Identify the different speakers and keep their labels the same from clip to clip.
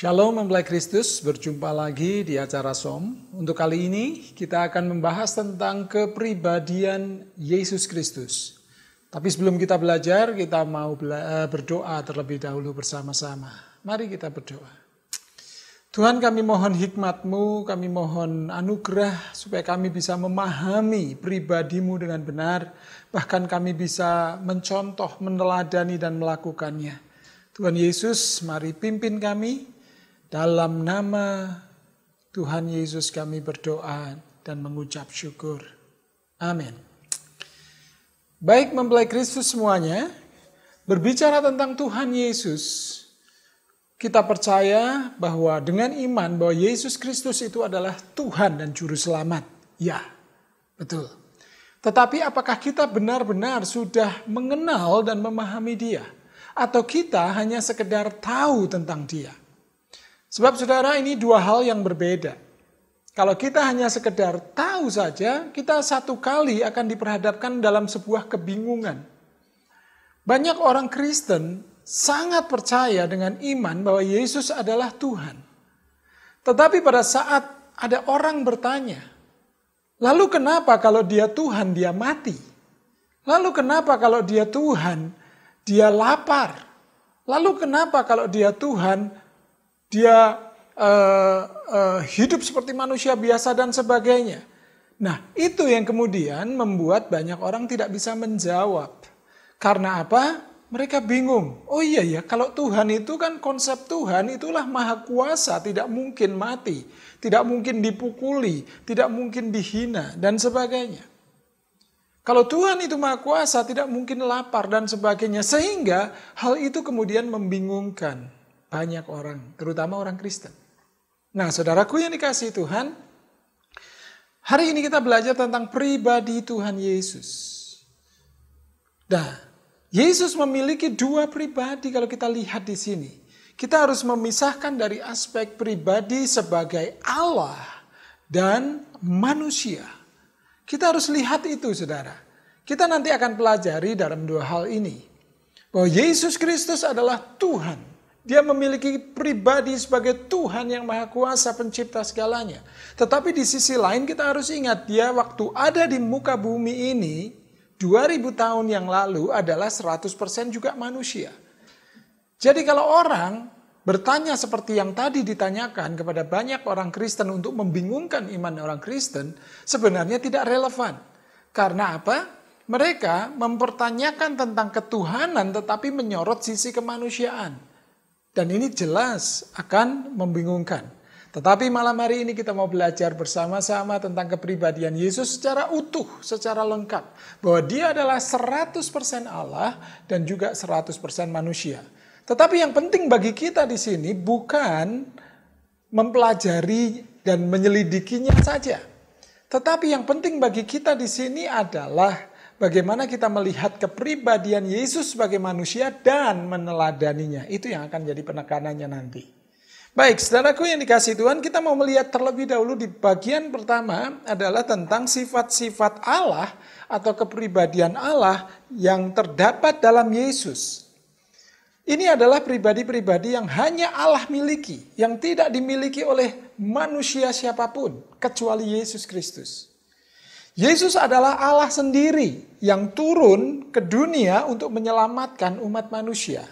Speaker 1: Shalom mempelai Kristus, berjumpa lagi di acara SOM. Untuk kali ini kita akan membahas tentang kepribadian Yesus Kristus. Tapi sebelum kita belajar, kita mau eh, berdoa terlebih dahulu bersama-sama. Mari kita berdoa. Tuhan kami mohon hikmatmu, kami mohon anugerah supaya kami bisa memahami pribadimu dengan benar. Bahkan kami bisa mencontoh, meneladani dan melakukannya. Tuhan Yesus, mari pimpin kami, dalam nama Tuhan Yesus kami berdoa dan mengucap syukur. Amin. Baik mempelai Kristus semuanya, berbicara tentang Tuhan Yesus, kita percaya bahwa dengan iman bahwa Yesus Kristus itu adalah Tuhan dan Juru Selamat. Ya, betul. Tetapi apakah kita benar-benar sudah mengenal dan memahami dia? Atau kita hanya sekedar tahu tentang dia? Sebab saudara ini dua hal yang berbeda. Kalau kita hanya sekedar tahu saja, kita satu kali akan diperhadapkan dalam sebuah kebingungan. Banyak orang Kristen sangat percaya dengan iman bahwa Yesus adalah Tuhan. Tetapi pada saat ada orang bertanya, lalu kenapa kalau dia Tuhan dia mati? Lalu kenapa kalau dia Tuhan dia lapar? Lalu kenapa kalau dia Tuhan dia uh, uh, hidup seperti manusia biasa dan sebagainya. Nah, itu yang kemudian membuat banyak orang tidak bisa menjawab. Karena apa? Mereka bingung. Oh iya ya, kalau Tuhan itu kan konsep Tuhan itulah maha kuasa, tidak mungkin mati, tidak mungkin dipukuli, tidak mungkin dihina dan sebagainya. Kalau Tuhan itu maha kuasa, tidak mungkin lapar dan sebagainya. Sehingga hal itu kemudian membingungkan banyak orang, terutama orang Kristen. Nah, saudaraku yang dikasih Tuhan, hari ini kita belajar tentang pribadi Tuhan Yesus. Nah, Yesus memiliki dua pribadi kalau kita lihat di sini. Kita harus memisahkan dari aspek pribadi sebagai Allah dan manusia. Kita harus lihat itu, saudara. Kita nanti akan pelajari dalam dua hal ini. Bahwa Yesus Kristus adalah Tuhan dia memiliki pribadi sebagai Tuhan yang Maha Kuasa, Pencipta segalanya. Tetapi di sisi lain, kita harus ingat, dia waktu ada di muka bumi ini, 2000 tahun yang lalu adalah 100% juga manusia. Jadi kalau orang bertanya seperti yang tadi ditanyakan kepada banyak orang Kristen untuk membingungkan iman orang Kristen, sebenarnya tidak relevan. Karena apa? Mereka mempertanyakan tentang ketuhanan tetapi menyorot sisi kemanusiaan. Dan ini jelas akan membingungkan. Tetapi malam hari ini kita mau belajar bersama-sama tentang kepribadian Yesus secara utuh, secara lengkap. Bahwa dia adalah 100% Allah dan juga 100% manusia. Tetapi yang penting bagi kita di sini bukan mempelajari dan menyelidikinya saja. Tetapi yang penting bagi kita di sini adalah bagaimana kita melihat kepribadian Yesus sebagai manusia dan meneladaninya. Itu yang akan jadi penekanannya nanti. Baik, saudaraku yang dikasih Tuhan, kita mau melihat terlebih dahulu di bagian pertama adalah tentang sifat-sifat Allah atau kepribadian Allah yang terdapat dalam Yesus. Ini adalah pribadi-pribadi yang hanya Allah miliki, yang tidak dimiliki oleh manusia siapapun kecuali Yesus Kristus. Yesus adalah Allah sendiri yang turun ke dunia untuk menyelamatkan umat manusia.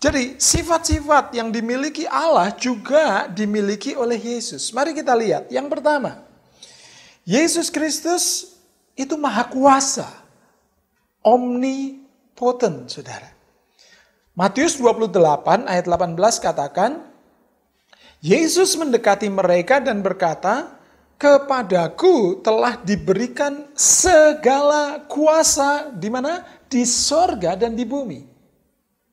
Speaker 1: Jadi sifat-sifat yang dimiliki Allah juga dimiliki oleh Yesus. Mari kita lihat. Yang pertama, Yesus Kristus itu maha kuasa, omnipotent, saudara. Matius 28 ayat 18 katakan, Yesus mendekati mereka dan berkata, kepadaku telah diberikan segala kuasa di mana? Di sorga dan di bumi.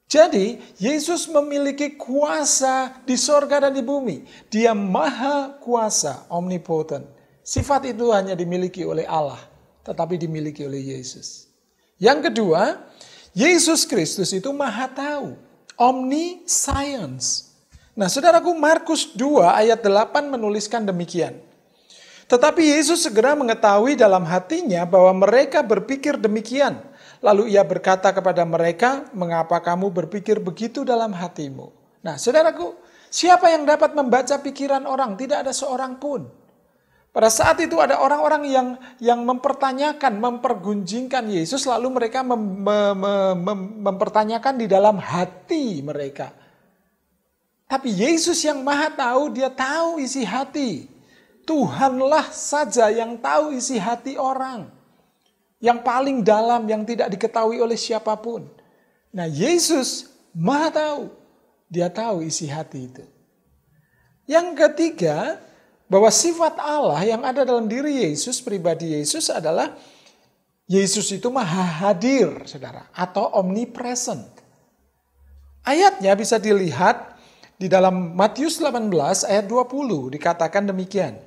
Speaker 1: Jadi Yesus memiliki kuasa di sorga dan di bumi. Dia maha kuasa, omnipotent. Sifat itu hanya dimiliki oleh Allah, tetapi dimiliki oleh Yesus. Yang kedua, Yesus Kristus itu maha tahu, omniscience. Nah saudaraku Markus 2 ayat 8 menuliskan demikian. Tetapi Yesus segera mengetahui dalam hatinya bahwa mereka berpikir demikian. Lalu ia berkata kepada mereka, "Mengapa kamu berpikir begitu dalam hatimu?" Nah, saudaraku, siapa yang dapat membaca pikiran orang? Tidak ada seorang pun. Pada saat itu ada orang-orang yang yang mempertanyakan, mempergunjingkan Yesus lalu mereka mem, mem, mem, mempertanyakan di dalam hati mereka. Tapi Yesus yang Maha tahu, dia tahu isi hati. Tuhanlah saja yang tahu isi hati orang. Yang paling dalam, yang tidak diketahui oleh siapapun. Nah Yesus maha tahu. Dia tahu isi hati itu. Yang ketiga, bahwa sifat Allah yang ada dalam diri Yesus, pribadi Yesus adalah Yesus itu maha hadir, saudara, atau omnipresent. Ayatnya bisa dilihat di dalam Matius 18 ayat 20 dikatakan demikian.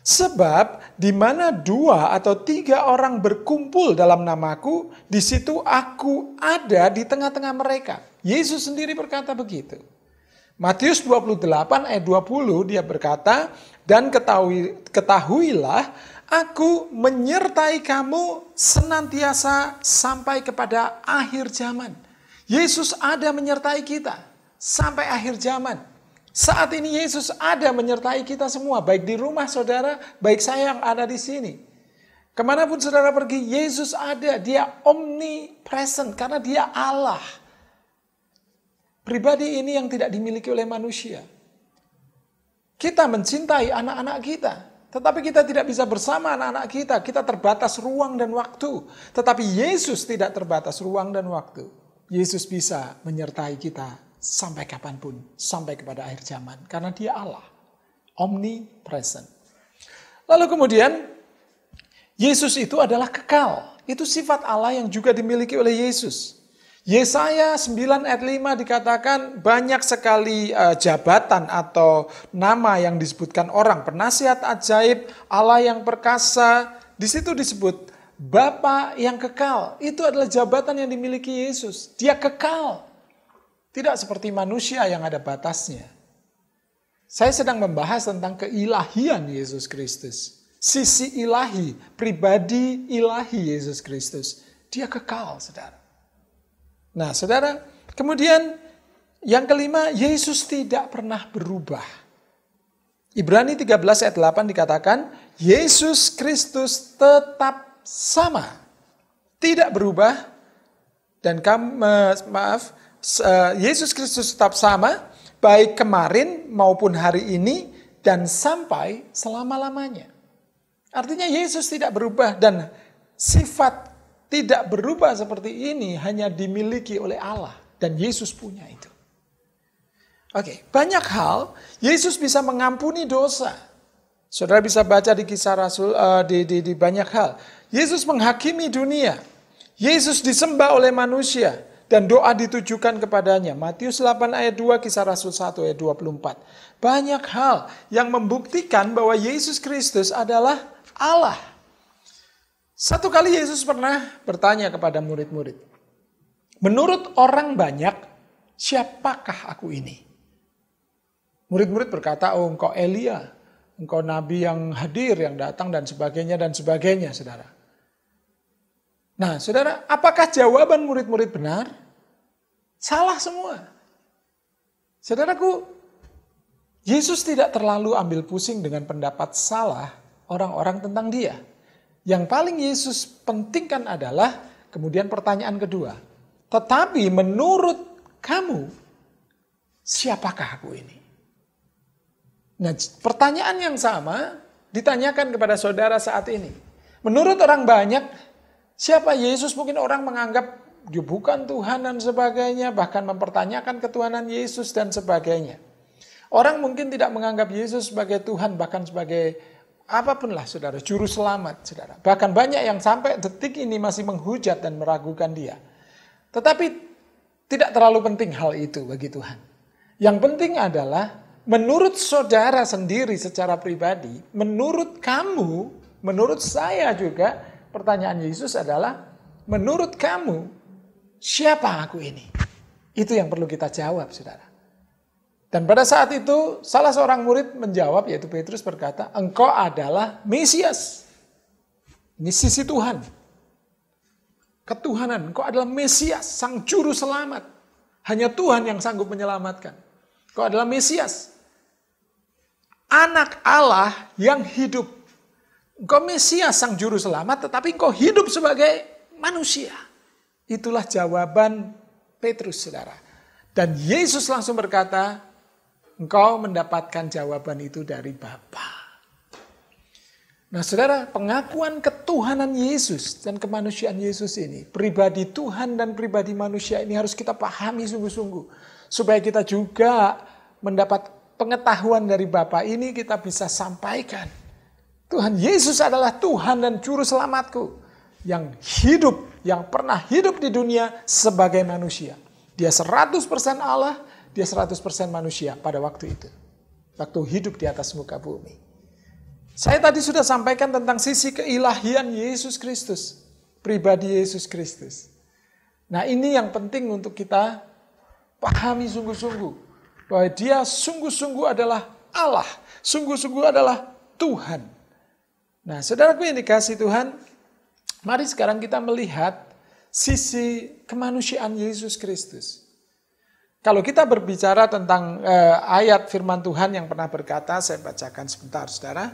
Speaker 1: Sebab di mana dua atau tiga orang berkumpul dalam namaku, di situ aku ada di tengah-tengah mereka. Yesus sendiri berkata begitu. Matius 28 ayat 20 dia berkata, "Dan ketahui, ketahuilah aku menyertai kamu senantiasa sampai kepada akhir zaman." Yesus ada menyertai kita sampai akhir zaman. Saat ini Yesus ada menyertai kita semua, baik di rumah saudara, baik saya yang ada di sini. Kemanapun saudara pergi, Yesus ada. Dia omnipresent karena dia Allah. Pribadi ini yang tidak dimiliki oleh manusia. Kita mencintai anak-anak kita. Tetapi kita tidak bisa bersama anak-anak kita. Kita terbatas ruang dan waktu. Tetapi Yesus tidak terbatas ruang dan waktu. Yesus bisa menyertai kita sampai kapanpun, sampai kepada akhir zaman. Karena dia Allah, omnipresent. Lalu kemudian, Yesus itu adalah kekal. Itu sifat Allah yang juga dimiliki oleh Yesus. Yesaya 9 ayat 5 dikatakan banyak sekali eh, jabatan atau nama yang disebutkan orang. Penasihat ajaib, Allah yang perkasa. Di situ disebut Bapa yang kekal. Itu adalah jabatan yang dimiliki Yesus. Dia kekal. Tidak seperti manusia yang ada batasnya. Saya sedang membahas tentang keilahian Yesus Kristus. Sisi ilahi, pribadi ilahi Yesus Kristus. Dia kekal, saudara. Nah, saudara, kemudian yang kelima, Yesus tidak pernah berubah. Ibrani 13 ayat 8 dikatakan, Yesus Kristus tetap sama, tidak berubah dan kamu maaf, Eh, Yesus Kristus tetap sama, baik kemarin maupun hari ini, dan sampai selama-lamanya. Artinya Yesus tidak berubah dan sifat tidak berubah seperti ini hanya dimiliki oleh Allah dan Yesus punya itu. Oke, banyak hal Yesus bisa mengampuni dosa. Saudara bisa baca di kisah Rasul uh, di, di, di banyak hal. Yesus menghakimi dunia. Yesus disembah oleh manusia dan doa ditujukan kepadanya. Matius 8 ayat 2, kisah Rasul 1 ayat 24. Banyak hal yang membuktikan bahwa Yesus Kristus adalah Allah. Satu kali Yesus pernah bertanya kepada murid-murid, "Menurut orang banyak, siapakah aku ini?" Murid-murid berkata, "Oh, engkau Elia, engkau nabi yang hadir, yang datang dan sebagainya dan sebagainya, Saudara." Nah, saudara, apakah jawaban murid-murid benar? Salah semua. Saudaraku, Yesus tidak terlalu ambil pusing dengan pendapat salah orang-orang tentang dia. Yang paling Yesus pentingkan adalah kemudian pertanyaan kedua. Tetapi menurut kamu, siapakah aku ini? Nah, pertanyaan yang sama ditanyakan kepada saudara saat ini. Menurut orang banyak, Siapa Yesus? Mungkin orang menganggap dia bukan Tuhan dan sebagainya, bahkan mempertanyakan ketuhanan Yesus dan sebagainya. Orang mungkin tidak menganggap Yesus sebagai Tuhan, bahkan sebagai apapun lah saudara, juru selamat saudara. Bahkan banyak yang sampai detik ini masih menghujat dan meragukan dia. Tetapi tidak terlalu penting hal itu bagi Tuhan. Yang penting adalah menurut saudara sendiri secara pribadi, menurut kamu, menurut saya juga, pertanyaan Yesus adalah, menurut kamu, siapa aku ini? Itu yang perlu kita jawab, saudara. Dan pada saat itu, salah seorang murid menjawab, yaitu Petrus berkata, engkau adalah Mesias. Ini sisi Tuhan. Ketuhanan, engkau adalah Mesias, sang juru selamat. Hanya Tuhan yang sanggup menyelamatkan. Engkau adalah Mesias. Anak Allah yang hidup Engkau Mesias sang juru selamat tetapi engkau hidup sebagai manusia. Itulah jawaban Petrus saudara. Dan Yesus langsung berkata, engkau mendapatkan jawaban itu dari Bapa. Nah saudara, pengakuan ketuhanan Yesus dan kemanusiaan Yesus ini, pribadi Tuhan dan pribadi manusia ini harus kita pahami sungguh-sungguh. Supaya kita juga mendapat pengetahuan dari Bapa ini kita bisa sampaikan Tuhan Yesus adalah Tuhan dan Juru Selamatku yang hidup, yang pernah hidup di dunia sebagai manusia. Dia 100% Allah, dia 100% manusia pada waktu itu. Waktu hidup di atas muka bumi. Saya tadi sudah sampaikan tentang sisi keilahian Yesus Kristus. Pribadi Yesus Kristus. Nah ini yang penting untuk kita pahami sungguh-sungguh. Bahwa dia sungguh-sungguh adalah Allah. Sungguh-sungguh adalah Tuhan. Nah, saudaraku yang dikasih Tuhan, mari sekarang kita melihat sisi kemanusiaan Yesus Kristus. Kalau kita berbicara tentang eh, ayat firman Tuhan yang pernah berkata, saya bacakan sebentar saudara.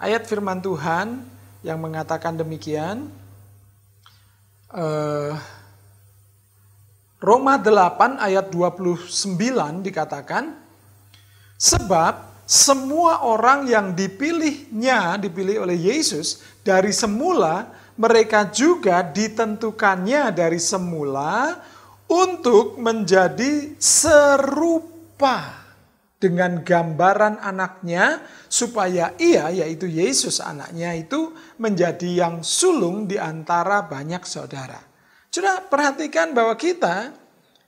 Speaker 1: Ayat firman Tuhan yang mengatakan demikian. Eh, Roma 8 ayat 29 dikatakan, Sebab semua orang yang dipilihnya, dipilih oleh Yesus dari semula, mereka juga ditentukannya dari semula untuk menjadi serupa dengan gambaran anaknya supaya ia yaitu Yesus anaknya itu menjadi yang sulung di antara banyak saudara. Sudah perhatikan bahwa kita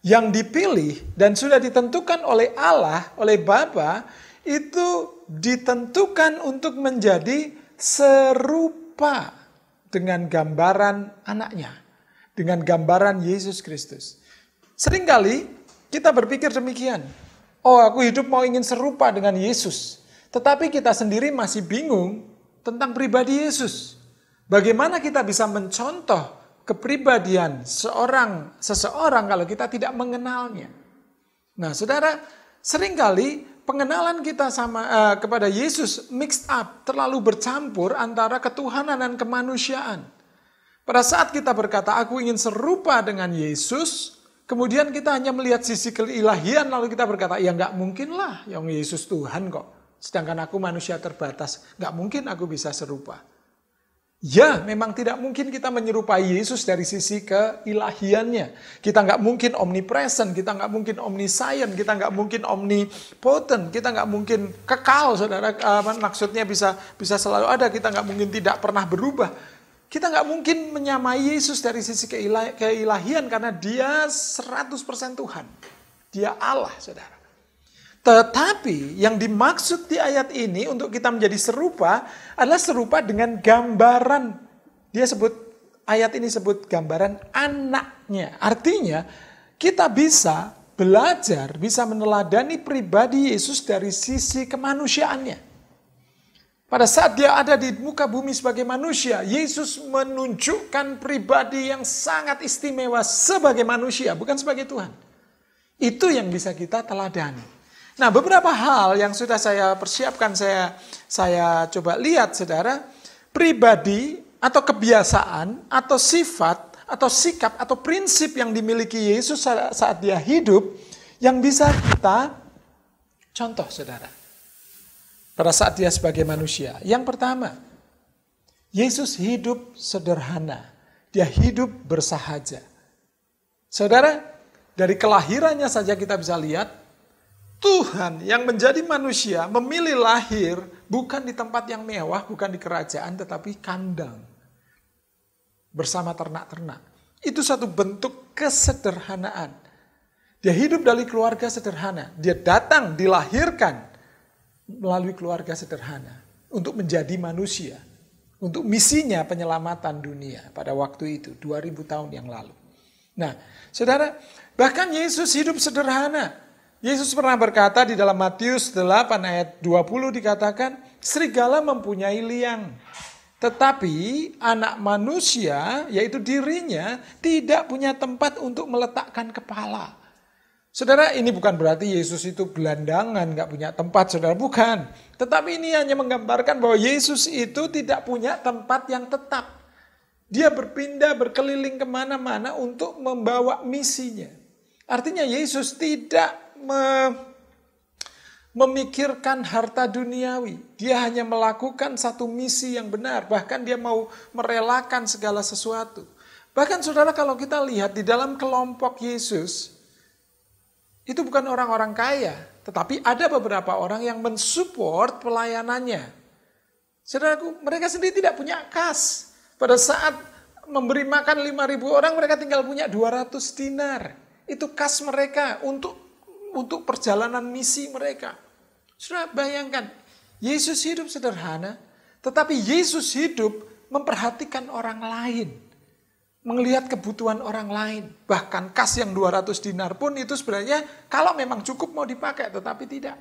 Speaker 1: yang dipilih dan sudah ditentukan oleh Allah, oleh Bapa itu ditentukan untuk menjadi serupa dengan gambaran anaknya, dengan gambaran Yesus Kristus. Seringkali kita berpikir demikian, oh aku hidup mau ingin serupa dengan Yesus. Tetapi kita sendiri masih bingung tentang pribadi Yesus. Bagaimana kita bisa mencontoh kepribadian seorang seseorang kalau kita tidak mengenalnya. Nah, Saudara, seringkali pengenalan kita sama uh, kepada Yesus mixed up, terlalu bercampur antara ketuhanan dan kemanusiaan. Pada saat kita berkata aku ingin serupa dengan Yesus, kemudian kita hanya melihat sisi keilahian lalu kita berkata ya nggak mungkin lah yang Yesus Tuhan kok. Sedangkan aku manusia terbatas, nggak mungkin aku bisa serupa. Ya, memang tidak mungkin kita menyerupai Yesus dari sisi keilahiannya. Kita nggak mungkin omnipresent, kita nggak mungkin omniscient, kita nggak mungkin omnipotent, kita nggak mungkin kekal, saudara. Uh, maksudnya bisa bisa selalu ada, kita nggak mungkin tidak pernah berubah. Kita nggak mungkin menyamai Yesus dari sisi keilah, keilahian karena dia 100% Tuhan. Dia Allah, saudara. Tetapi yang dimaksud di ayat ini untuk kita menjadi serupa adalah serupa dengan gambaran. Dia sebut ayat ini sebut gambaran anaknya. Artinya kita bisa belajar, bisa meneladani pribadi Yesus dari sisi kemanusiaannya. Pada saat dia ada di muka bumi sebagai manusia, Yesus menunjukkan pribadi yang sangat istimewa sebagai manusia, bukan sebagai Tuhan. Itu yang bisa kita teladani. Nah, beberapa hal yang sudah saya persiapkan saya saya coba lihat Saudara, pribadi atau kebiasaan atau sifat atau sikap atau prinsip yang dimiliki Yesus saat dia hidup yang bisa kita contoh Saudara. Pada saat dia sebagai manusia. Yang pertama, Yesus hidup sederhana. Dia hidup bersahaja. Saudara, dari kelahirannya saja kita bisa lihat Tuhan yang menjadi manusia memilih lahir bukan di tempat yang mewah, bukan di kerajaan, tetapi kandang bersama ternak-ternak. Itu satu bentuk kesederhanaan. Dia hidup dari keluarga sederhana. Dia datang, dilahirkan melalui keluarga sederhana untuk menjadi manusia. Untuk misinya penyelamatan dunia pada waktu itu, 2000 tahun yang lalu. Nah, saudara, bahkan Yesus hidup sederhana Yesus pernah berkata di dalam Matius 8 ayat 20 dikatakan, serigala mempunyai liang. Tetapi anak manusia, yaitu dirinya, tidak punya tempat untuk meletakkan kepala. Saudara, ini bukan berarti Yesus itu gelandangan, nggak punya tempat, saudara. Bukan. Tetapi ini hanya menggambarkan bahwa Yesus itu tidak punya tempat yang tetap. Dia berpindah, berkeliling kemana-mana untuk membawa misinya. Artinya Yesus tidak me memikirkan harta duniawi. Dia hanya melakukan satu misi yang benar, bahkan dia mau merelakan segala sesuatu. Bahkan saudara kalau kita lihat di dalam kelompok Yesus, itu bukan orang-orang kaya, tetapi ada beberapa orang yang mensupport pelayanannya. Saudaraku, mereka sendiri tidak punya kas. Pada saat memberi makan 5.000 orang, mereka tinggal punya 200 dinar. Itu kas mereka untuk untuk perjalanan misi mereka. Sudah bayangkan, Yesus hidup sederhana, tetapi Yesus hidup memperhatikan orang lain. Melihat kebutuhan orang lain. Bahkan kas yang 200 dinar pun itu sebenarnya kalau memang cukup mau dipakai, tetapi tidak.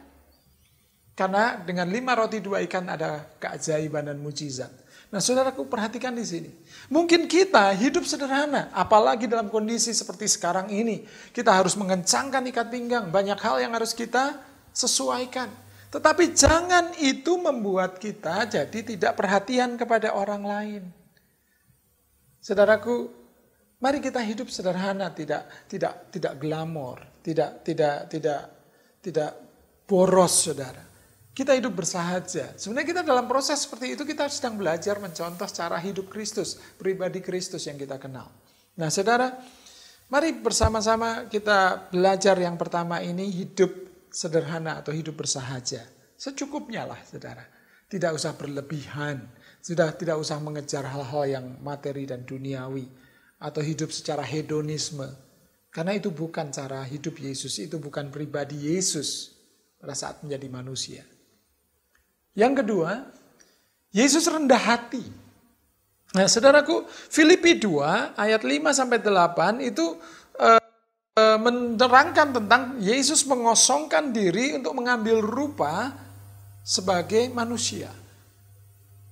Speaker 1: Karena dengan lima roti dua ikan ada keajaiban dan mujizat. Nah, saudaraku perhatikan di sini. Mungkin kita hidup sederhana, apalagi dalam kondisi seperti sekarang ini. Kita harus mengencangkan ikat pinggang, banyak hal yang harus kita sesuaikan. Tetapi jangan itu membuat kita jadi tidak perhatian kepada orang lain. Saudaraku, mari kita hidup sederhana, tidak tidak tidak glamor, tidak tidak tidak tidak boros, saudara. Kita hidup bersahaja. Sebenarnya kita dalam proses seperti itu kita sedang belajar mencontoh cara hidup Kristus, pribadi Kristus yang kita kenal. Nah saudara, mari bersama-sama kita belajar yang pertama ini hidup sederhana atau hidup bersahaja. Secukupnya lah saudara. Tidak usah berlebihan. Sudah tidak usah mengejar hal-hal yang materi dan duniawi. Atau hidup secara hedonisme. Karena itu bukan cara hidup Yesus. Itu bukan pribadi Yesus pada saat menjadi manusia. Yang kedua, Yesus rendah hati. Nah, saudaraku, Filipi 2 ayat 5 sampai 8 itu eh, eh, menerangkan tentang Yesus mengosongkan diri untuk mengambil rupa sebagai manusia.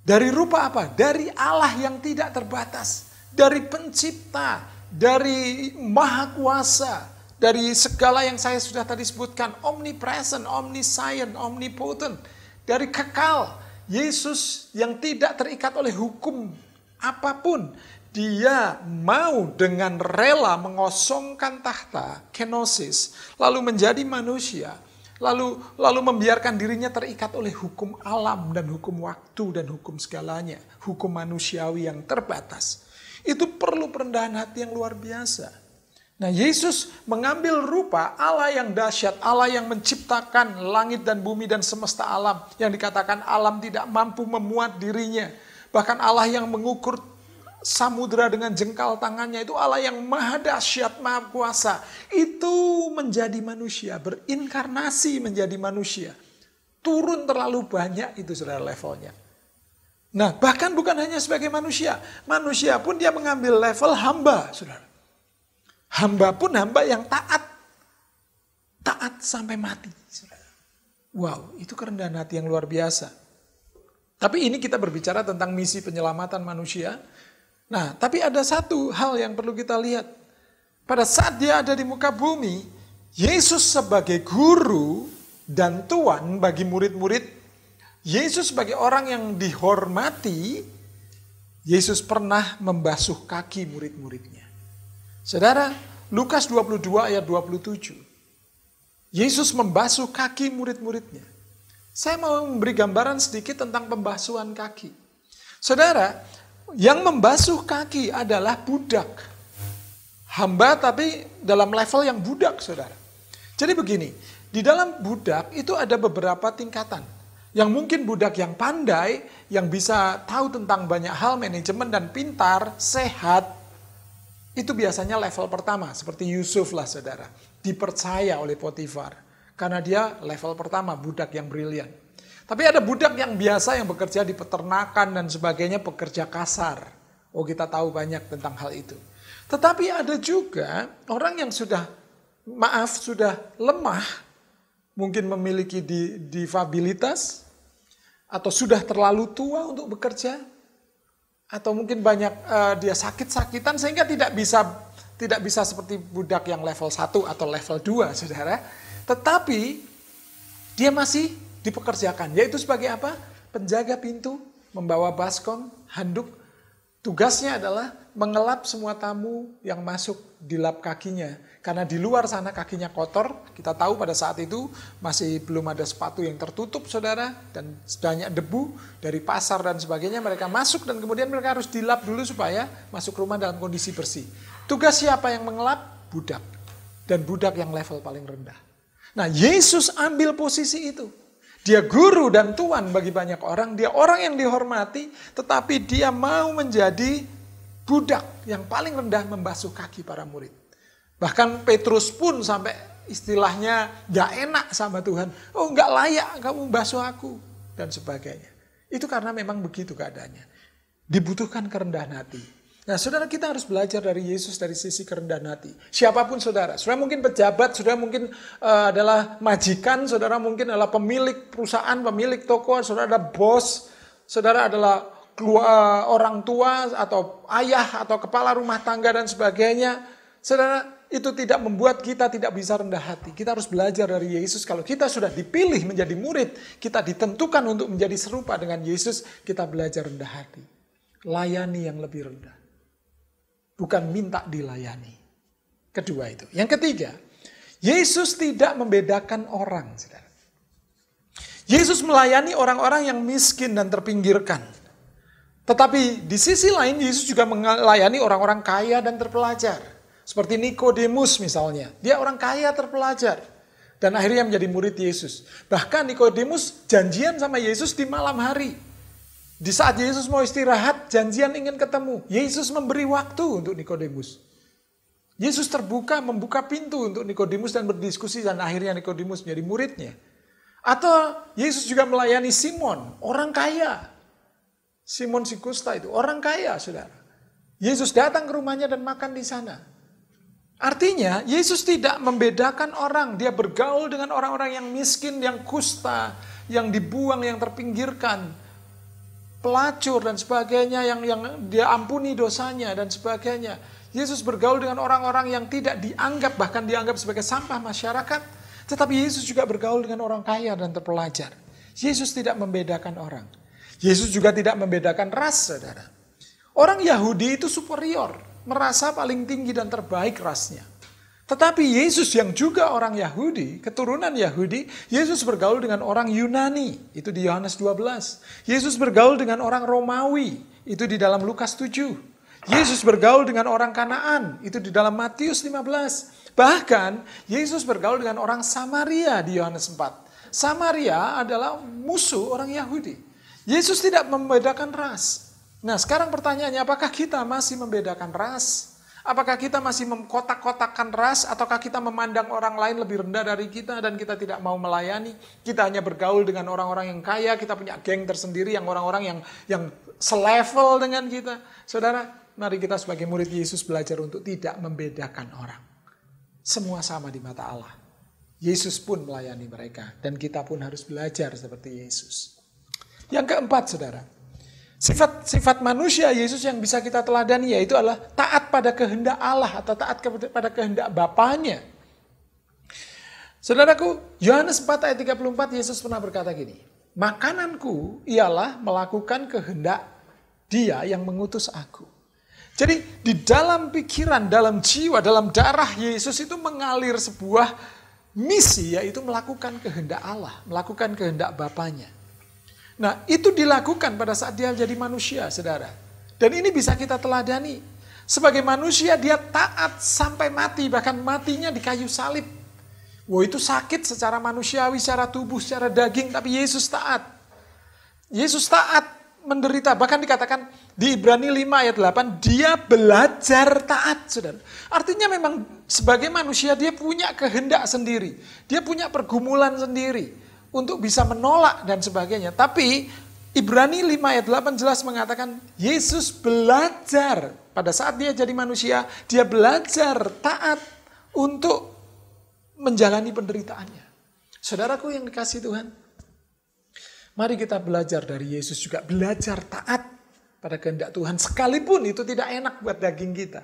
Speaker 1: Dari rupa apa? Dari Allah yang tidak terbatas, dari pencipta, dari maha kuasa, dari segala yang saya sudah tadi sebutkan, omnipresent, omniscient, omnipotent dari kekal. Yesus yang tidak terikat oleh hukum apapun. Dia mau dengan rela mengosongkan tahta, kenosis, lalu menjadi manusia, lalu lalu membiarkan dirinya terikat oleh hukum alam dan hukum waktu dan hukum segalanya, hukum manusiawi yang terbatas. Itu perlu perendahan hati yang luar biasa. Nah, Yesus mengambil rupa Allah yang dahsyat, Allah yang menciptakan langit dan bumi dan semesta alam, yang dikatakan alam tidak mampu memuat dirinya. Bahkan Allah yang mengukur samudera dengan jengkal tangannya itu Allah yang maha dahsyat, maha kuasa. Itu menjadi manusia, berinkarnasi menjadi manusia. Turun terlalu banyak itu sudah levelnya. Nah, bahkan bukan hanya sebagai manusia, manusia pun dia mengambil level hamba, saudara. Hamba pun hamba yang taat. Taat sampai mati. Wow, itu kerendahan hati yang luar biasa. Tapi ini kita berbicara tentang misi penyelamatan manusia. Nah, tapi ada satu hal yang perlu kita lihat. Pada saat dia ada di muka bumi, Yesus sebagai guru dan tuan bagi murid-murid, Yesus sebagai orang yang dihormati, Yesus pernah membasuh kaki murid-muridnya. Saudara, Lukas 22 ayat 27. Yesus membasuh kaki murid-muridnya. Saya mau memberi gambaran sedikit tentang pembasuhan kaki. Saudara, yang membasuh kaki adalah budak. Hamba tapi dalam level yang budak, saudara. Jadi begini, di dalam budak itu ada beberapa tingkatan. Yang mungkin budak yang pandai, yang bisa tahu tentang banyak hal, manajemen dan pintar, sehat, itu biasanya level pertama, seperti Yusuf lah saudara. Dipercaya oleh Potifar. Karena dia level pertama, budak yang brilian. Tapi ada budak yang biasa yang bekerja di peternakan dan sebagainya, pekerja kasar. Oh kita tahu banyak tentang hal itu. Tetapi ada juga orang yang sudah, maaf, sudah lemah, mungkin memiliki difabilitas, atau sudah terlalu tua untuk bekerja, atau mungkin banyak uh, dia sakit-sakitan sehingga tidak bisa tidak bisa seperti budak yang level 1 atau level 2 Saudara. Tetapi dia masih dipekerjakan yaitu sebagai apa? Penjaga pintu, membawa baskom, handuk. Tugasnya adalah mengelap semua tamu yang masuk di lap kakinya karena di luar sana kakinya kotor, kita tahu pada saat itu masih belum ada sepatu yang tertutup saudara, dan banyak debu dari pasar dan sebagainya, mereka masuk dan kemudian mereka harus dilap dulu supaya masuk rumah dalam kondisi bersih. Tugas siapa yang mengelap? Budak. Dan budak yang level paling rendah. Nah Yesus ambil posisi itu. Dia guru dan tuan bagi banyak orang. Dia orang yang dihormati, tetapi dia mau menjadi budak yang paling rendah membasuh kaki para murid. Bahkan Petrus pun sampai istilahnya gak enak sama Tuhan. Oh gak layak kamu basuh aku dan sebagainya. Itu karena memang begitu keadaannya. Dibutuhkan kerendahan hati. Nah saudara kita harus belajar dari Yesus dari sisi kerendahan hati. Siapapun saudara. Saudara mungkin pejabat, saudara mungkin uh, adalah majikan, saudara mungkin adalah pemilik perusahaan, pemilik toko, saudara ada bos, saudara adalah keluar, eh, orang tua atau ayah atau kepala rumah tangga dan sebagainya. Saudara itu tidak membuat kita tidak bisa rendah hati. Kita harus belajar dari Yesus. Kalau kita sudah dipilih menjadi murid, kita ditentukan untuk menjadi serupa dengan Yesus, kita belajar rendah hati. Layani yang lebih rendah. Bukan minta dilayani. Kedua itu. Yang ketiga, Yesus tidak membedakan orang, saudara. Yesus melayani orang-orang yang miskin dan terpinggirkan. Tetapi di sisi lain Yesus juga melayani orang-orang kaya dan terpelajar. Seperti Nikodemus misalnya. Dia orang kaya terpelajar. Dan akhirnya menjadi murid Yesus. Bahkan Nikodemus janjian sama Yesus di malam hari. Di saat Yesus mau istirahat, janjian ingin ketemu. Yesus memberi waktu untuk Nikodemus. Yesus terbuka, membuka pintu untuk Nikodemus dan berdiskusi dan akhirnya Nikodemus menjadi muridnya. Atau Yesus juga melayani Simon, orang kaya. Simon Sikusta itu orang kaya, saudara. Yesus datang ke rumahnya dan makan di sana. Artinya, Yesus tidak membedakan orang. Dia bergaul dengan orang-orang yang miskin, yang kusta, yang dibuang, yang terpinggirkan, pelacur dan sebagainya, yang yang dia ampuni dosanya dan sebagainya. Yesus bergaul dengan orang-orang yang tidak dianggap bahkan dianggap sebagai sampah masyarakat, tetapi Yesus juga bergaul dengan orang kaya dan terpelajar. Yesus tidak membedakan orang. Yesus juga tidak membedakan ras, Saudara. Orang Yahudi itu superior merasa paling tinggi dan terbaik rasnya. Tetapi Yesus yang juga orang Yahudi, keturunan Yahudi, Yesus bergaul dengan orang Yunani, itu di Yohanes 12. Yesus bergaul dengan orang Romawi, itu di dalam Lukas 7. Yesus bergaul dengan orang Kanaan, itu di dalam Matius 15. Bahkan Yesus bergaul dengan orang Samaria di Yohanes 4. Samaria adalah musuh orang Yahudi. Yesus tidak membedakan ras. Nah sekarang pertanyaannya apakah kita masih membedakan ras? Apakah kita masih mengkotak-kotakkan ras ataukah kita memandang orang lain lebih rendah dari kita dan kita tidak mau melayani? Kita hanya bergaul dengan orang-orang yang kaya, kita punya geng tersendiri yang orang-orang yang yang selevel dengan kita. Saudara, mari kita sebagai murid Yesus belajar untuk tidak membedakan orang. Semua sama di mata Allah. Yesus pun melayani mereka dan kita pun harus belajar seperti Yesus. Yang keempat, Saudara, Sifat-sifat manusia Yesus yang bisa kita teladani yaitu adalah taat pada kehendak Allah atau taat kepada kehendak Bapaknya. Saudaraku, Yohanes 4 ayat 34 Yesus pernah berkata gini, Makananku ialah melakukan kehendak dia yang mengutus aku. Jadi di dalam pikiran, dalam jiwa, dalam darah Yesus itu mengalir sebuah misi yaitu melakukan kehendak Allah, melakukan kehendak Bapaknya. Nah, itu dilakukan pada saat dia jadi manusia, saudara. Dan ini bisa kita teladani. Sebagai manusia, dia taat sampai mati, bahkan matinya di kayu salib. Wah, itu sakit secara manusiawi, secara tubuh, secara daging, tapi Yesus taat. Yesus taat menderita, bahkan dikatakan di Ibrani 5 ayat 8, dia belajar taat, saudara. Artinya memang sebagai manusia dia punya kehendak sendiri. Dia punya pergumulan sendiri untuk bisa menolak dan sebagainya. Tapi Ibrani 5 ayat 8 jelas mengatakan Yesus belajar pada saat dia jadi manusia, dia belajar taat untuk menjalani penderitaannya. Saudaraku yang dikasih Tuhan, mari kita belajar dari Yesus juga, belajar taat pada kehendak Tuhan sekalipun itu tidak enak buat daging kita.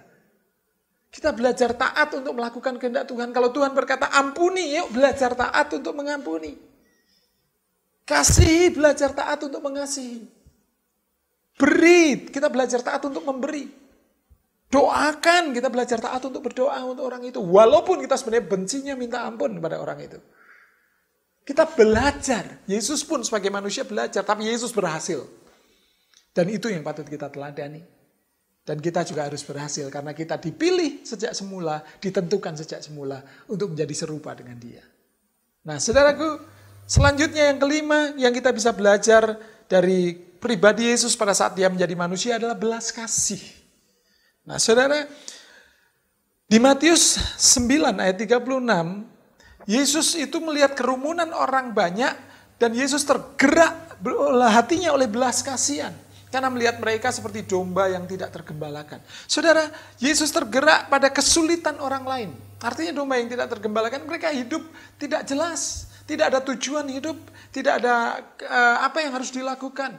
Speaker 1: Kita belajar taat untuk melakukan kehendak Tuhan. Kalau Tuhan berkata ampuni, yuk belajar taat untuk mengampuni kasih belajar taat untuk mengasihi. Beri, kita belajar taat untuk memberi. Doakan, kita belajar taat untuk berdoa untuk orang itu. Walaupun kita sebenarnya bencinya minta ampun kepada orang itu. Kita belajar. Yesus pun sebagai manusia belajar, tapi Yesus berhasil. Dan itu yang patut kita teladani. Dan kita juga harus berhasil karena kita dipilih sejak semula, ditentukan sejak semula untuk menjadi serupa dengan dia. Nah saudaraku, Selanjutnya yang kelima yang kita bisa belajar dari pribadi Yesus pada saat dia menjadi manusia adalah belas kasih. Nah saudara, di Matius 9 ayat 36, Yesus itu melihat kerumunan orang banyak dan Yesus tergerak hatinya oleh belas kasihan. Karena melihat mereka seperti domba yang tidak tergembalakan. Saudara, Yesus tergerak pada kesulitan orang lain. Artinya domba yang tidak tergembalakan, mereka hidup tidak jelas. Tidak ada tujuan hidup, tidak ada uh, apa yang harus dilakukan.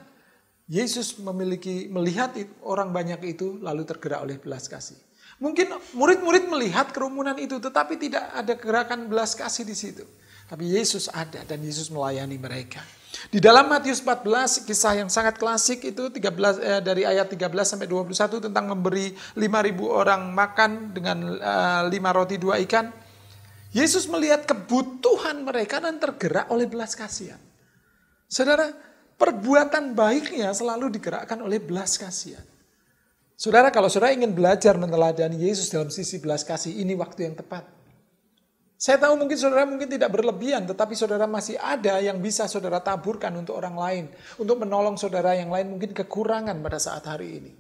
Speaker 1: Yesus memiliki melihat orang banyak itu lalu tergerak oleh belas kasih. Mungkin murid-murid melihat kerumunan itu tetapi tidak ada gerakan belas kasih di situ. Tapi Yesus ada dan Yesus melayani mereka. Di dalam Matius 14 kisah yang sangat klasik itu 13 eh, dari ayat 13 sampai 21 tentang memberi 5000 orang makan dengan eh, 5 roti 2 ikan. Yesus melihat kebutuhan mereka dan tergerak oleh belas kasihan. Saudara, perbuatan baiknya selalu digerakkan oleh belas kasihan. Saudara, kalau saudara ingin belajar meneladani Yesus dalam sisi belas kasih, ini waktu yang tepat. Saya tahu mungkin saudara mungkin tidak berlebihan, tetapi saudara masih ada yang bisa saudara taburkan untuk orang lain. Untuk menolong saudara yang lain mungkin kekurangan pada saat hari ini.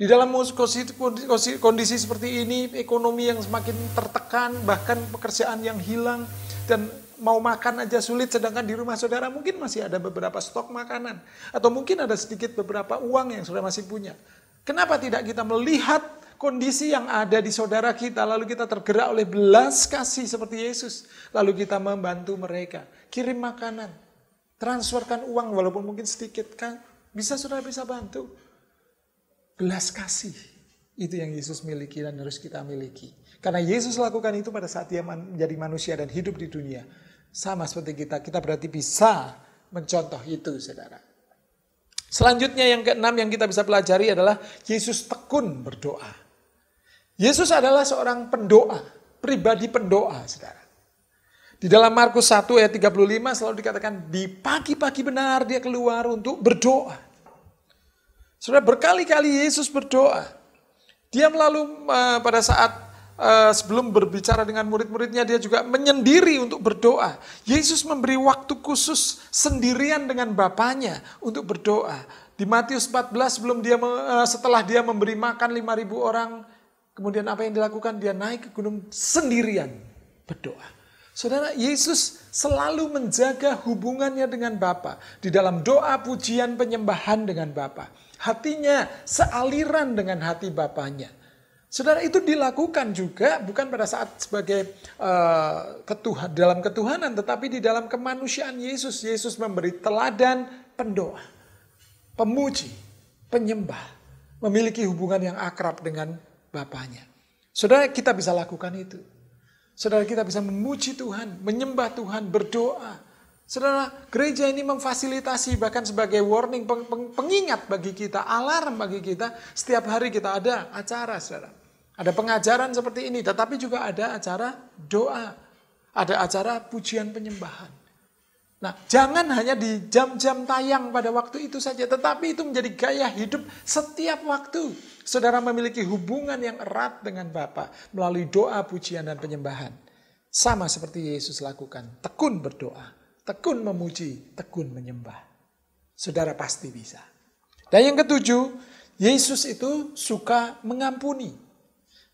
Speaker 1: Di dalam kondisi, kondisi, seperti ini, ekonomi yang semakin tertekan, bahkan pekerjaan yang hilang, dan mau makan aja sulit, sedangkan di rumah saudara mungkin masih ada beberapa stok makanan, atau mungkin ada sedikit beberapa uang yang sudah masih punya. Kenapa tidak kita melihat kondisi yang ada di saudara kita, lalu kita tergerak oleh belas kasih seperti Yesus, lalu kita membantu mereka, kirim makanan, transferkan uang walaupun mungkin sedikit kan, bisa saudara bisa bantu. Belas kasih. Itu yang Yesus miliki dan harus kita miliki. Karena Yesus lakukan itu pada saat dia menjadi manusia dan hidup di dunia. Sama seperti kita, kita berarti bisa mencontoh itu saudara. Selanjutnya yang keenam yang kita bisa pelajari adalah Yesus tekun berdoa. Yesus adalah seorang pendoa, pribadi pendoa saudara. Di dalam Markus 1 ayat 35 selalu dikatakan di pagi-pagi benar dia keluar untuk berdoa. Sudah berkali-kali Yesus berdoa. Dia melalui uh, pada saat uh, sebelum berbicara dengan murid-muridnya dia juga menyendiri untuk berdoa. Yesus memberi waktu khusus sendirian dengan Bapaknya untuk berdoa. Di Matius 14 sebelum dia uh, setelah dia memberi makan 5000 orang, kemudian apa yang dilakukan? Dia naik ke gunung sendirian berdoa. Saudara, Yesus selalu menjaga hubungannya dengan Bapa di dalam doa pujian penyembahan dengan Bapa. Hatinya sealiran dengan hati Bapaknya. Saudara itu dilakukan juga bukan pada saat sebagai uh, eh, ketuhan, dalam ketuhanan tetapi di dalam kemanusiaan Yesus. Yesus memberi teladan pendoa, pemuji, penyembah, memiliki hubungan yang akrab dengan Bapaknya. Saudara kita bisa lakukan itu. Saudara kita bisa memuji Tuhan, menyembah Tuhan, berdoa, Saudara, gereja ini memfasilitasi bahkan sebagai warning, peng, peng, pengingat bagi kita, alarm bagi kita. Setiap hari kita ada acara, saudara. Ada pengajaran seperti ini, tetapi juga ada acara doa. Ada acara pujian penyembahan. Nah, jangan hanya di jam-jam tayang pada waktu itu saja, tetapi itu menjadi gaya hidup setiap waktu. Saudara memiliki hubungan yang erat dengan Bapa melalui doa, pujian, dan penyembahan. Sama seperti Yesus lakukan, tekun berdoa tekun memuji, tekun menyembah. Saudara pasti bisa. Dan yang ketujuh, Yesus itu suka mengampuni.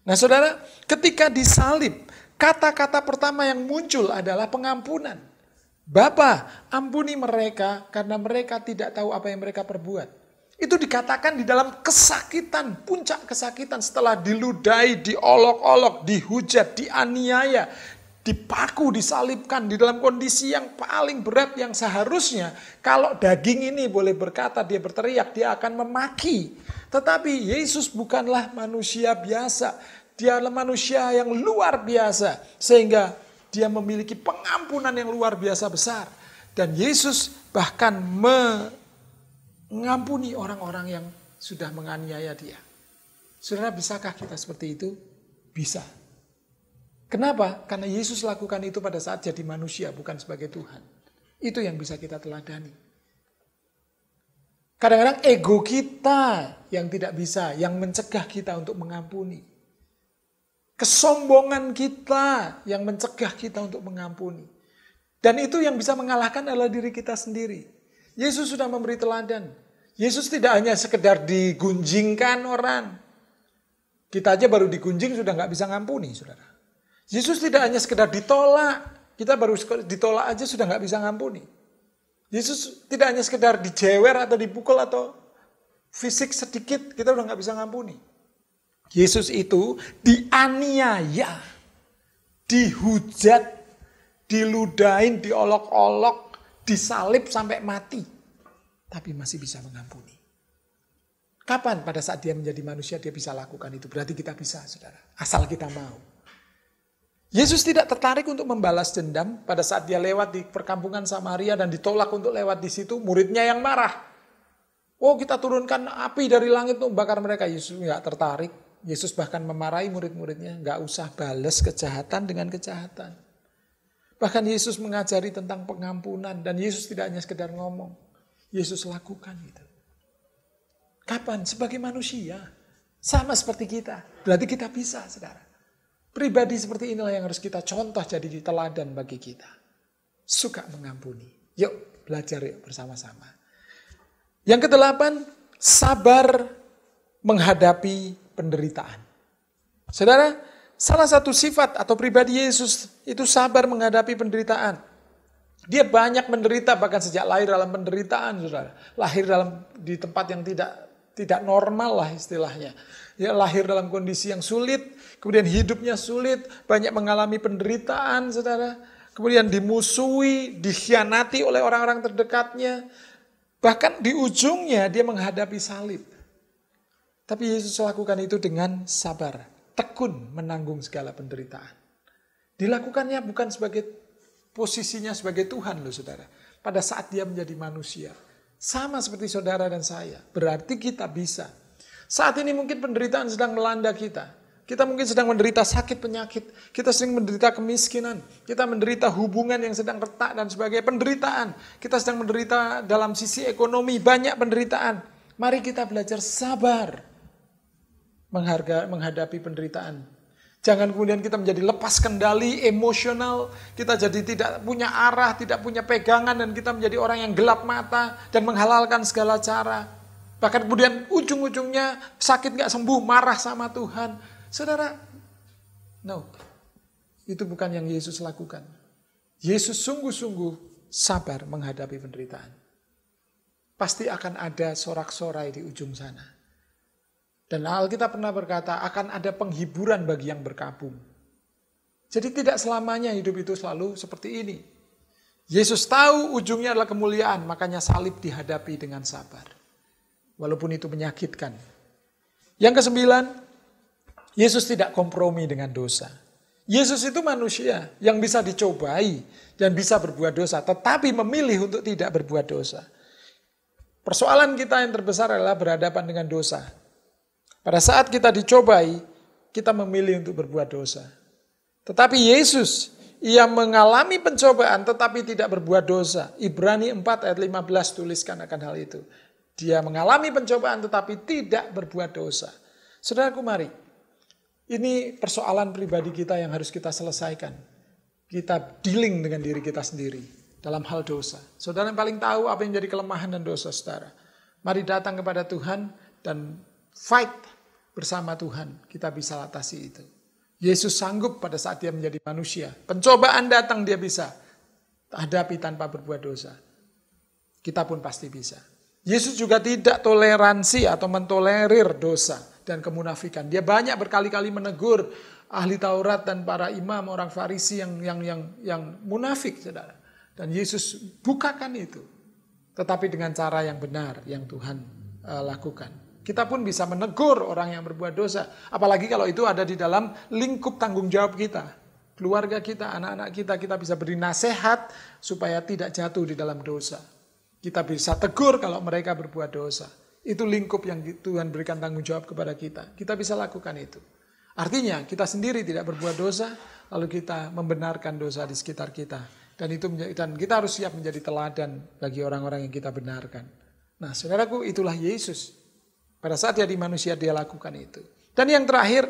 Speaker 1: Nah saudara, ketika disalib, kata-kata pertama yang muncul adalah pengampunan. Bapa, ampuni mereka karena mereka tidak tahu apa yang mereka perbuat. Itu dikatakan di dalam kesakitan, puncak kesakitan setelah diludai, diolok-olok, dihujat, dianiaya, dipaku, disalibkan di dalam kondisi yang paling berat yang seharusnya kalau daging ini boleh berkata dia berteriak dia akan memaki. Tetapi Yesus bukanlah manusia biasa. Dia adalah manusia yang luar biasa sehingga dia memiliki pengampunan yang luar biasa besar dan Yesus bahkan mengampuni orang-orang yang sudah menganiaya dia. Saudara, bisakah kita seperti itu? Bisa. Kenapa? Karena Yesus lakukan itu pada saat jadi manusia, bukan sebagai Tuhan. Itu yang bisa kita teladani. Kadang-kadang ego kita yang tidak bisa, yang mencegah kita untuk mengampuni. Kesombongan kita yang mencegah kita untuk mengampuni. Dan itu yang bisa mengalahkan adalah diri kita sendiri. Yesus sudah memberi teladan. Yesus tidak hanya sekedar digunjingkan orang. Kita aja baru digunjing sudah nggak bisa ngampuni, saudara. Yesus tidak hanya sekedar ditolak, kita baru ditolak aja sudah nggak bisa ngampuni. Yesus tidak hanya sekedar dijewer atau dipukul atau fisik sedikit, kita udah nggak bisa ngampuni. Yesus itu dianiaya, dihujat, diludain diolok-olok, disalib sampai mati. Tapi masih bisa mengampuni. Kapan pada saat dia menjadi manusia dia bisa lakukan itu? Berarti kita bisa, saudara. Asal kita mau. Yesus tidak tertarik untuk membalas dendam pada saat dia lewat di perkampungan Samaria dan ditolak untuk lewat di situ, muridnya yang marah. Oh kita turunkan api dari langit untuk bakar mereka. Yesus nggak tertarik. Yesus bahkan memarahi murid-muridnya, nggak usah balas kejahatan dengan kejahatan. Bahkan Yesus mengajari tentang pengampunan dan Yesus tidak hanya sekedar ngomong. Yesus lakukan itu Kapan? Sebagai manusia. Sama seperti kita. Berarti kita bisa, saudara. Pribadi seperti inilah yang harus kita contoh jadi teladan bagi kita. Suka mengampuni. Yuk, belajar yuk bersama-sama. Yang kedelapan, sabar menghadapi penderitaan. Saudara, salah satu sifat atau pribadi Yesus itu sabar menghadapi penderitaan. Dia banyak menderita bahkan sejak lahir dalam penderitaan, saudara. Lahir dalam di tempat yang tidak tidak normal lah istilahnya. Ya lahir dalam kondisi yang sulit, kemudian hidupnya sulit, banyak mengalami penderitaan, saudara. Kemudian dimusuhi, dikhianati oleh orang-orang terdekatnya. Bahkan di ujungnya dia menghadapi salib. Tapi Yesus lakukan itu dengan sabar, tekun menanggung segala penderitaan. Dilakukannya bukan sebagai posisinya sebagai Tuhan loh saudara. Pada saat dia menjadi manusia. Sama seperti saudara dan saya. Berarti kita bisa. Saat ini mungkin penderitaan sedang melanda kita. Kita mungkin sedang menderita sakit penyakit. Kita sering menderita kemiskinan. Kita menderita hubungan yang sedang retak dan sebagai Penderitaan. Kita sedang menderita dalam sisi ekonomi. Banyak penderitaan. Mari kita belajar sabar menghargai, menghadapi penderitaan Jangan kemudian kita menjadi lepas kendali, emosional, kita jadi tidak punya arah, tidak punya pegangan, dan kita menjadi orang yang gelap mata dan menghalalkan segala cara. Bahkan kemudian ujung-ujungnya sakit nggak sembuh, marah sama Tuhan. Saudara, no. Itu bukan yang Yesus lakukan. Yesus sungguh-sungguh sabar menghadapi penderitaan. Pasti akan ada sorak-sorai di ujung sana. Dan Alkitab pernah berkata akan ada penghiburan bagi yang berkabung. Jadi tidak selamanya hidup itu selalu seperti ini. Yesus tahu ujungnya adalah kemuliaan, makanya salib dihadapi dengan sabar. Walaupun itu menyakitkan. Yang kesembilan, Yesus tidak kompromi dengan dosa. Yesus itu manusia yang bisa dicobai dan bisa berbuat dosa, tetapi memilih untuk tidak berbuat dosa. Persoalan kita yang terbesar adalah berhadapan dengan dosa. Pada saat kita dicobai, kita memilih untuk berbuat dosa. Tetapi Yesus, ia mengalami pencobaan tetapi tidak berbuat dosa. Ibrani 4 ayat 15 tuliskan akan hal itu. Dia mengalami pencobaan tetapi tidak berbuat dosa. Saudaraku mari, ini persoalan pribadi kita yang harus kita selesaikan. Kita dealing dengan diri kita sendiri dalam hal dosa. Saudara yang paling tahu apa yang menjadi kelemahan dan dosa saudara. Mari datang kepada Tuhan dan fight bersama Tuhan kita bisa atasi itu. Yesus sanggup pada saat dia menjadi manusia. Pencobaan datang dia bisa hadapi tanpa berbuat dosa. Kita pun pasti bisa. Yesus juga tidak toleransi atau mentolerir dosa dan kemunafikan. Dia banyak berkali-kali menegur ahli Taurat dan para imam orang Farisi yang yang yang yang munafik, Saudara. Dan Yesus bukakan itu. Tetapi dengan cara yang benar yang Tuhan uh, lakukan. Kita pun bisa menegur orang yang berbuat dosa. Apalagi kalau itu ada di dalam lingkup tanggung jawab kita. Keluarga kita, anak-anak kita, kita bisa beri nasihat supaya tidak jatuh di dalam dosa. Kita bisa tegur kalau mereka berbuat dosa. Itu lingkup yang Tuhan berikan tanggung jawab kepada kita. Kita bisa lakukan itu. Artinya kita sendiri tidak berbuat dosa, lalu kita membenarkan dosa di sekitar kita dan itu dan kita harus siap menjadi teladan bagi orang-orang yang kita benarkan. Nah, saudaraku, itulah Yesus. Pada saat jadi manusia dia lakukan itu. Dan yang terakhir,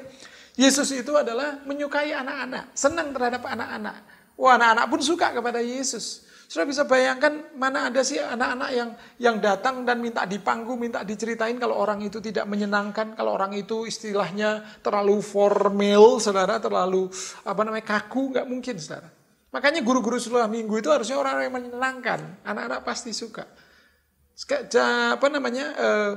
Speaker 1: Yesus itu adalah menyukai anak-anak, senang terhadap anak-anak. Wah, anak-anak pun suka kepada Yesus. Sudah bisa bayangkan mana ada sih anak-anak yang yang datang dan minta dipanggung minta diceritain kalau orang itu tidak menyenangkan, kalau orang itu istilahnya terlalu formal, saudara, terlalu apa namanya kaku, nggak mungkin, saudara. Makanya guru-guru setelah minggu itu harusnya orang-orang yang menyenangkan, anak-anak pasti suka. Apa namanya? Eh,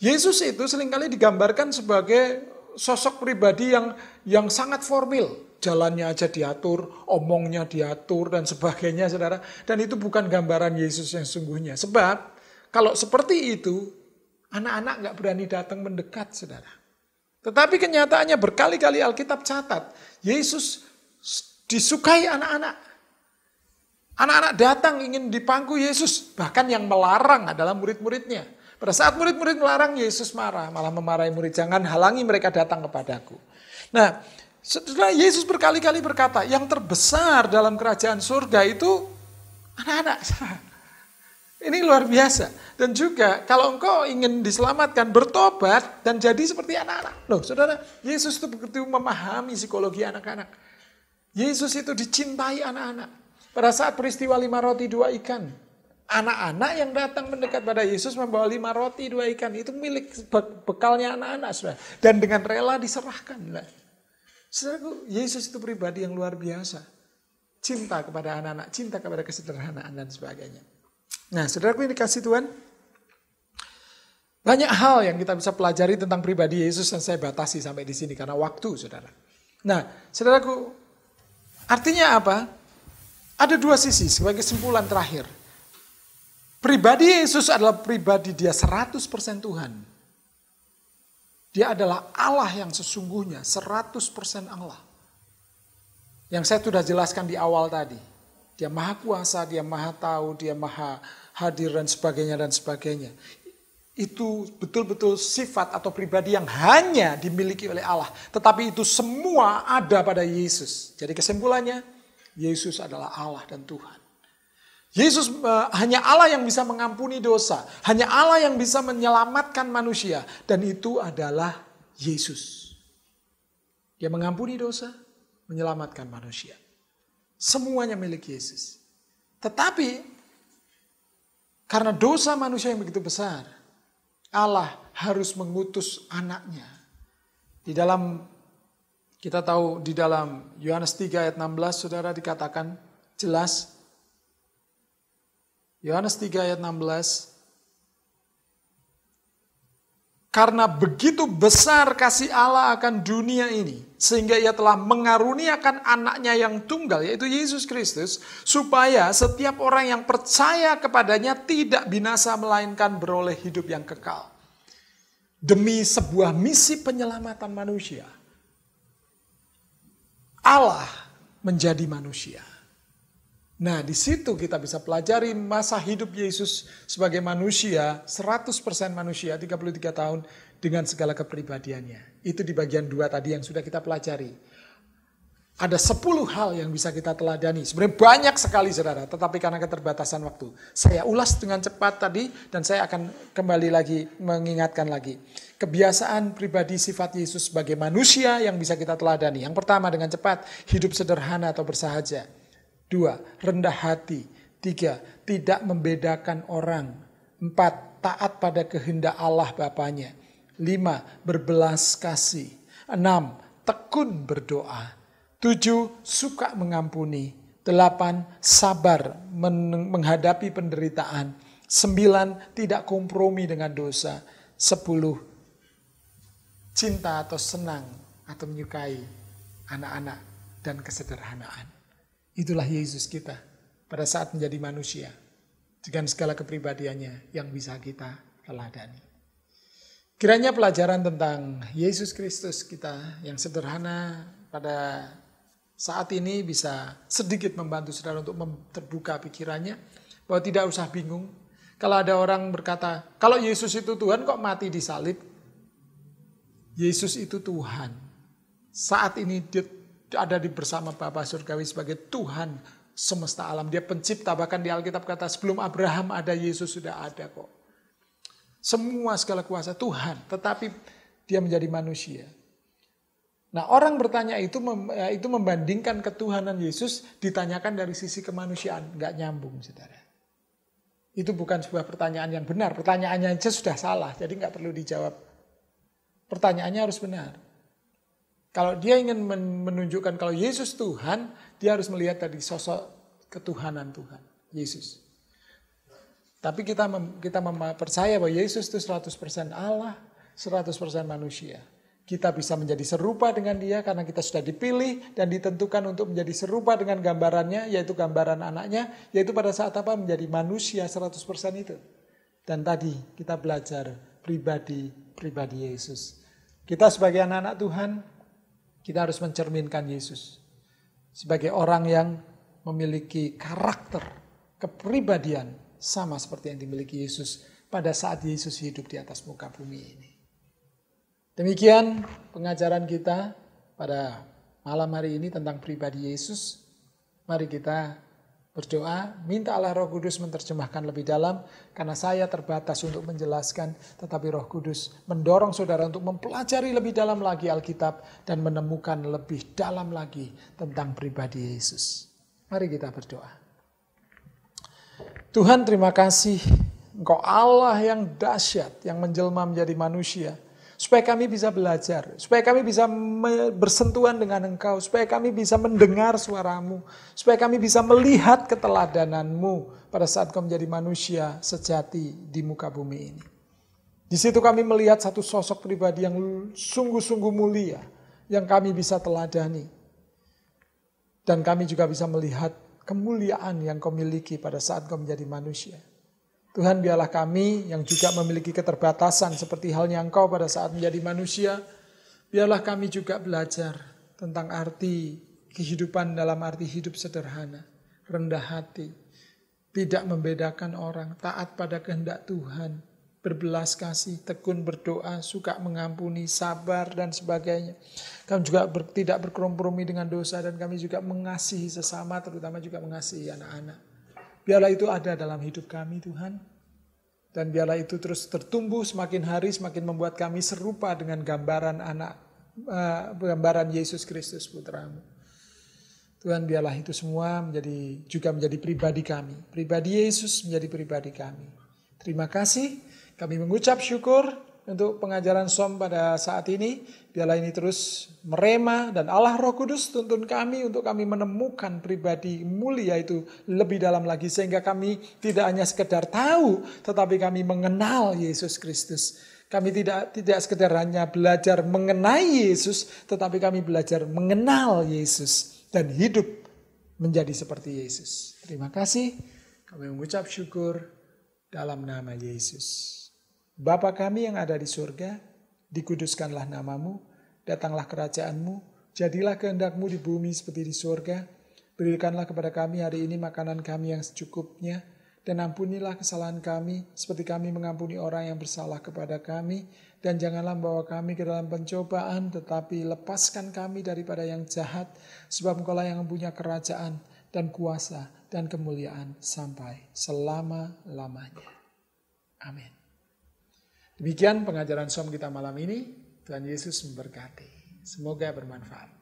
Speaker 1: Yesus itu seringkali digambarkan sebagai sosok pribadi yang yang sangat formal. Jalannya aja diatur, omongnya diatur, dan sebagainya, saudara. Dan itu bukan gambaran Yesus yang sungguhnya. Sebab kalau seperti itu, anak-anak nggak berani datang mendekat, saudara. Tetapi kenyataannya berkali-kali Alkitab catat, Yesus disukai anak-anak. Anak-anak datang ingin dipangku Yesus, bahkan yang melarang adalah murid-muridnya. Pada saat murid-murid melarang, Yesus marah. Malah memarahi murid, jangan halangi mereka datang kepadaku. Nah, setelah Yesus berkali-kali berkata, yang terbesar dalam kerajaan surga itu anak-anak. Ini luar biasa. Dan juga kalau engkau ingin diselamatkan, bertobat dan jadi seperti anak-anak. Loh saudara, Yesus itu begitu memahami psikologi anak-anak. Yesus itu dicintai anak-anak. Pada saat peristiwa lima roti dua ikan, anak-anak yang datang mendekat pada Yesus membawa lima roti dua ikan itu milik bekalnya anak-anak sudah dan dengan rela diserahkan lah. Saudaraku, Yesus itu pribadi yang luar biasa. Cinta kepada anak-anak, cinta kepada kesederhanaan dan sebagainya. Nah, saudaraku ini kasih Tuhan. Banyak hal yang kita bisa pelajari tentang pribadi Yesus dan saya batasi sampai di sini karena waktu, saudara. Nah, saudaraku, artinya apa? Ada dua sisi sebagai kesimpulan terakhir. Pribadi Yesus adalah pribadi dia 100% Tuhan. Dia adalah Allah yang sesungguhnya, 100% Allah. Yang saya sudah jelaskan di awal tadi. Dia maha kuasa, dia maha tahu, dia maha hadir dan sebagainya dan sebagainya. Itu betul-betul sifat atau pribadi yang hanya dimiliki oleh Allah. Tetapi itu semua ada pada Yesus. Jadi kesimpulannya, Yesus adalah Allah dan Tuhan. Yesus uh, eh, hanya Allah yang bisa mengampuni dosa, hanya Allah yang bisa menyelamatkan manusia dan itu adalah Yesus. Dia mengampuni dosa, menyelamatkan manusia. Semuanya milik Yesus. Tetapi karena dosa manusia yang begitu besar, Allah harus mengutus anaknya. Di dalam kita tahu di dalam Yohanes 3 ayat 16 Saudara dikatakan jelas Yohanes 3 ayat 16. Karena begitu besar kasih Allah akan dunia ini, sehingga ia telah mengaruniakan anaknya yang tunggal, yaitu Yesus Kristus, supaya setiap orang yang percaya kepadanya tidak binasa melainkan beroleh hidup yang kekal. Demi sebuah misi penyelamatan manusia, Allah menjadi manusia. Nah, di situ kita bisa pelajari masa hidup Yesus sebagai manusia, 100% manusia, 33 tahun dengan segala kepribadiannya. Itu di bagian dua tadi yang sudah kita pelajari. Ada 10 hal yang bisa kita teladani. Sebenarnya banyak sekali saudara, tetapi karena keterbatasan waktu. Saya ulas dengan cepat tadi dan saya akan kembali lagi mengingatkan lagi. Kebiasaan pribadi sifat Yesus sebagai manusia yang bisa kita teladani. Yang pertama dengan cepat, hidup sederhana atau bersahaja. Dua, rendah hati. Tiga, tidak membedakan orang. Empat, taat pada kehendak Allah Bapaknya. Lima, berbelas kasih. Enam, tekun berdoa. Tujuh, suka mengampuni. Delapan, sabar menghadapi penderitaan. Sembilan, tidak kompromi dengan dosa. Sepuluh, cinta atau senang atau menyukai anak-anak dan kesederhanaan. Itulah Yesus kita pada saat menjadi manusia. Dengan segala kepribadiannya yang bisa kita teladani. Kiranya pelajaran tentang Yesus Kristus kita yang sederhana pada saat ini bisa sedikit membantu saudara untuk terbuka pikirannya bahwa tidak usah bingung kalau ada orang berkata, kalau Yesus itu Tuhan kok mati di salib? Yesus itu Tuhan. Saat ini ada di bersama Bapak Surgawi sebagai Tuhan semesta alam. Dia pencipta, bahkan di Alkitab kata sebelum Abraham ada, Yesus sudah ada kok. Semua segala kuasa Tuhan, tetapi dia menjadi manusia. Nah orang bertanya itu ya, itu membandingkan ketuhanan Yesus ditanyakan dari sisi kemanusiaan. Nggak nyambung saudara. Itu bukan sebuah pertanyaan yang benar. Pertanyaannya aja sudah salah, jadi nggak perlu dijawab. Pertanyaannya harus benar. Kalau dia ingin menunjukkan kalau Yesus Tuhan, dia harus melihat dari sosok ketuhanan Tuhan, Yesus. Tapi kita mem, kita percaya bahwa Yesus itu 100% Allah, 100% manusia. Kita bisa menjadi serupa dengan dia karena kita sudah dipilih dan ditentukan untuk menjadi serupa dengan gambarannya, yaitu gambaran anaknya, yaitu pada saat apa menjadi manusia 100% itu. Dan tadi kita belajar pribadi-pribadi Yesus. Kita sebagai anak-anak Tuhan kita harus mencerminkan Yesus sebagai orang yang memiliki karakter, kepribadian sama seperti yang dimiliki Yesus pada saat Yesus hidup di atas muka bumi ini. Demikian pengajaran kita pada malam hari ini tentang pribadi Yesus. Mari kita berdoa, minta Allah Roh Kudus menerjemahkan lebih dalam, karena saya terbatas untuk menjelaskan, tetapi Roh Kudus mendorong saudara untuk mempelajari lebih dalam lagi Alkitab dan menemukan lebih dalam lagi tentang pribadi Yesus. Mari kita berdoa. Tuhan terima kasih Engkau Allah yang dahsyat, yang menjelma menjadi manusia, supaya kami bisa belajar, supaya kami bisa bersentuhan dengan Engkau, supaya kami bisa mendengar suaramu, supaya kami bisa melihat keteladananmu pada saat Kau menjadi manusia sejati di muka bumi ini. Di situ kami melihat satu sosok pribadi yang sungguh-sungguh mulia, yang kami bisa teladani. Dan kami juga bisa melihat kemuliaan yang kau miliki pada saat kau menjadi manusia. Tuhan biarlah kami yang juga memiliki keterbatasan seperti halnya Engkau pada saat menjadi manusia, biarlah kami juga belajar tentang arti kehidupan dalam arti hidup sederhana, rendah hati, tidak membedakan orang, taat pada kehendak Tuhan, berbelas kasih, tekun berdoa, suka mengampuni, sabar, dan sebagainya. Kami juga ber, tidak berkompromi dengan dosa dan kami juga mengasihi sesama, terutama juga mengasihi anak-anak. Biarlah itu ada dalam hidup kami Tuhan. Dan biarlah itu terus tertumbuh semakin hari, semakin membuat kami serupa dengan gambaran anak, uh, gambaran Yesus Kristus putramu. Tuhan biarlah itu semua menjadi juga menjadi pribadi kami. Pribadi Yesus menjadi pribadi kami. Terima kasih. Kami mengucap syukur untuk pengajaran som pada saat ini. Biarlah ini terus merema dan Allah Roh Kudus tuntun kami untuk kami menemukan pribadi mulia itu lebih dalam lagi. Sehingga kami tidak hanya sekedar tahu tetapi kami mengenal Yesus Kristus. Kami tidak tidak sekedar hanya belajar mengenai Yesus tetapi kami belajar mengenal Yesus dan hidup menjadi seperti Yesus. Terima kasih. Kami mengucap syukur dalam nama Yesus. Bapa kami yang ada di surga, dikuduskanlah namamu, datanglah kerajaanmu, jadilah kehendakmu di bumi seperti di surga. Berikanlah kepada kami hari ini makanan kami yang secukupnya, dan ampunilah kesalahan kami, seperti kami mengampuni orang yang bersalah kepada kami, dan janganlah membawa kami ke dalam pencobaan, tetapi lepaskan kami daripada yang jahat, sebab engkaulah yang mempunyai kerajaan dan kuasa dan kemuliaan sampai selama-lamanya. Amin. Demikian pengajaran som kita malam ini. Tuhan Yesus memberkati. Semoga bermanfaat.